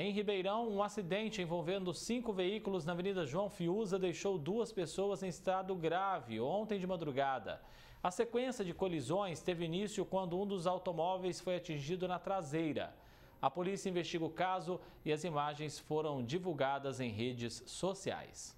Em Ribeirão, um acidente envolvendo cinco veículos na Avenida João Fiuza deixou duas pessoas em estado grave ontem de madrugada. A sequência de colisões teve início quando um dos automóveis foi atingido na traseira. A polícia investiga o caso e as imagens foram divulgadas em redes sociais.